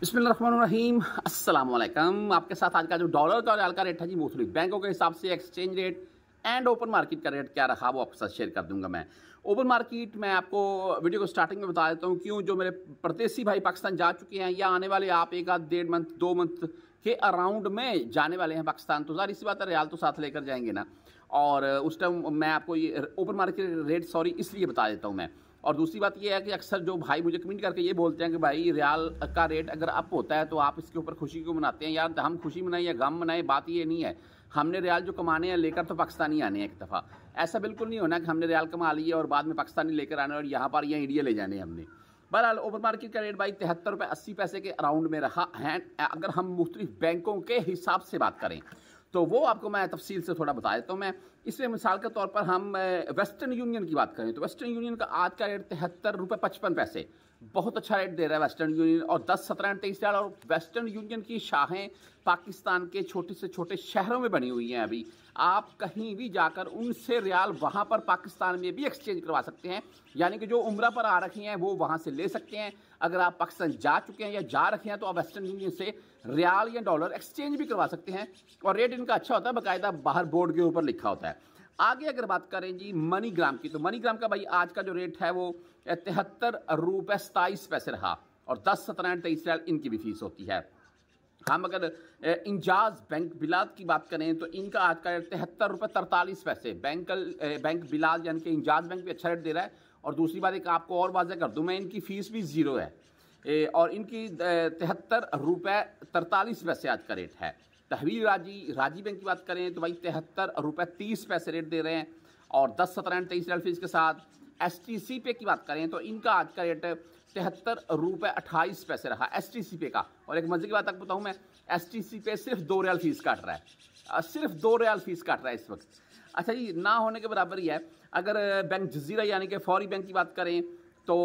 बिस्मिल्लाम अस्सलाम आपके साथ आज का जो डॉलर का रियाल का रेट है जी मोस्टली बैंकों के हिसाब से exchange rate and open market का रेट क्या रखा वो आपके साथ शेयर कर दूंगा मैं ओपन मार्केट मैं आपको वीडियो को स्टार्टिंग में बता देता हूँ क्यों जो मेरे प्रदेशी भाई पाकिस्तान जा चुके हैं या आने वाले आप एक आध डेढ़ मंथ दो मंथ के अराउंड में जाने वाले हैं पाकिस्तान तो जारी सी बात है रियाल तो साथ लेकर जाएंगे ना और उस टाइम मैं आपको ये ओपन मार्केट रेट सॉरी इसलिए बता देता हूँ मैं और दूसरी बात ये है कि अक्सर जो भाई मुझे कमेंट करके ये बोलते हैं कि भाई रियाल का रेट अगर अप होता है तो आप इसके ऊपर खुशी क्यों मनाते हैं यार हम खुशी मनाएं या गम मनाएं बात ये नहीं है हमने रियाल जो कमाने हैं लेकर तो पाकिस्तानी आने हैं एक दफ़ा ऐसा बिल्कुल नहीं होना कि हमने रियाल कमा लिए और बाद में पाकिस्तानी लेकर आने और यहाँ पर या इंडिया ले जाने हमने बहरहाल ओपन मार्केट का रेट भाई तिहत्तर रुपये अस्सी पैसे के अराउंड में रहा है अगर हम मुख्तलिफ बैंकों के हिसाब से बात करें तो वो आपको मैं तफसील से थोड़ा बता देता हूँ मैं इसमें मिसाल के तौर पर हम वेस्टर्न यूनियन की बात करें तो वेस्टर्न यूनियन का आज का रेट तिहत्तर रुपये पचपन पैसे बहुत अच्छा रेट दे रहा है वेस्टर्न यूनियन और दस सत्रह तेईस तेईस और वेस्टर्न यूनियन की शाखें पाकिस्तान के छोटे से छोटे शहरों में बनी हुई हैं अभी आप कहीं भी जाकर उनसे रियाल वहाँ पर पाकिस्तान में भी एक्सचेंज करवा सकते हैं यानी कि जो उम्र पर आ रखी हैं वो वहां से ले सकते हैं अगर आप पाकिस्तान जा चुके हैं या जा रखे हैं तो आप वेस्टर्न यूनियन से रियाल या डॉलर एक्सचेंज भी करवा सकते हैं और रेट इनका अच्छा होता है बाकायदा बाहर बोर्ड के ऊपर लिखा होता है आगे अगर बात करें जी मनीग्राम की तो मनीग्राम का भाई आज का जो रेट है वो तिहत्तर रुपये सताईस पैसे रहा और दस सत्रह तेईस रियाल इनकी भी फीस होती है हम अगर इंजाज बैंक बिलाद की बात करें तो इनका आज का रेट तिहत्तर रुपये तरतालीस पैसे बैंक बैंक बिलाद यानी कि इंजाज बैंक भी अच्छा रेट दे रहा है और दूसरी बात एक आपको और वाजह कर दूँ मैं इनकी फ़ीस भी ज़ीरो है और इनकी तिहत्तर रुपये तरतालीस पैसे आज का रेट है तहवील राजी राजी बैंक की बात करें तो भाई तिहत्तर रुपये तीस पैसे रेट दे रहे हैं और दस सत्रह एंड तेईस रेल फीस के साथ एस टी सी पे की बात करें तो इनका आज का रेट तिहत्तर रुपये अट्ठाईस पैसे रहा एस टी सी पे का और एक मजे की बात आपको बताऊँ मैं एस टी सी पे सिर्फ दो रेल फीस काट रहा है सिर्फ दो रियाल फीस काट रहा है इस वक्त अच्छा जी ना होने के बराबर ही है अगर बैंक जजीरा यानी कि फौरी बैंक की बात करें तो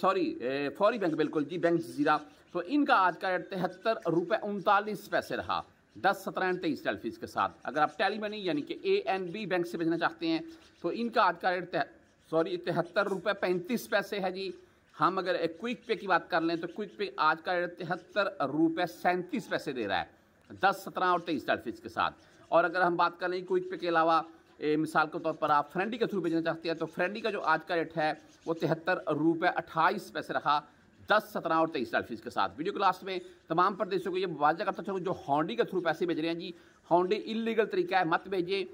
सॉरी फौरी बैंक बिल्कुल जी बैंक जजीरा तो इनका आज का रेट तिहत्तर रुपये उनतालीस पैसे रहा दस सत्रह एंड तेईस टेल फीस के साथ अगर आप टैली मनी यानी कि ए एंड बी बैंक से भेजना चाहते हैं तो इनका आज का रेट सॉरी तिहत्तर रुपये पैंतीस पैसे है जी हम अगर एक क्विक पे की बात कर लें तो क्विक पे आज का रेट तिहत्तर रुपये सैंतीस पैसे दे रहा है दस सत्रह और तेईस टेल फीस के साथ और अगर हम बात कर लें क्विक पे के अलावा ए, मिसाल के तौर पर आप फ्रेंडी के थ्रू भेजना चाहते हैं तो फ्रेंडी का जो आज का रेट है वो तिहत्तर रुपये अट्ठाईस पैसे रखा दस सत्रह और तेईस डाल फीस के साथ वीडियो क्लास में तमाम प्रदेशों को ये मुआवजा करता चाहूँ जो हॉन्डी के थ्रू पैसे भेज रहे हैं जी हॉन्डी इलीगल तरीका है मत भेजिए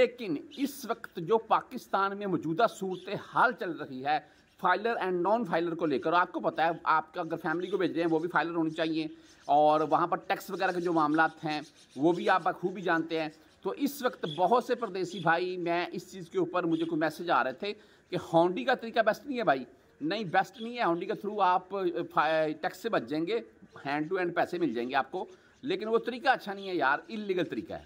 लेकिन इस वक्त जो पाकिस्तान में मौजूदा सूरत हाल चल रही है फाइलर एंड नॉन फाइलर को लेकर आपको पता है आपका अगर फैमिली को भेज रहे हैं वो भी फाइलर होनी चाहिए और वहाँ पर टैक्स वगैरह के जो मामला हैं वो भी आप बखूबी जानते हैं तो इस वक्त बहुत से परदेसी भाई मैं इस चीज़ के ऊपर मुझे कोई मैसेज आ रहे थे कि हॉन्डी का तरीका बेस्ट नहीं है भाई नहीं बेस्ट नहीं है होंडी के थ्रू आप टैक्स से बच जाएंगे हैंड टू हैंड पैसे मिल जाएंगे आपको लेकिन वो तरीका अच्छा नहीं है यार इलीगल तरीका है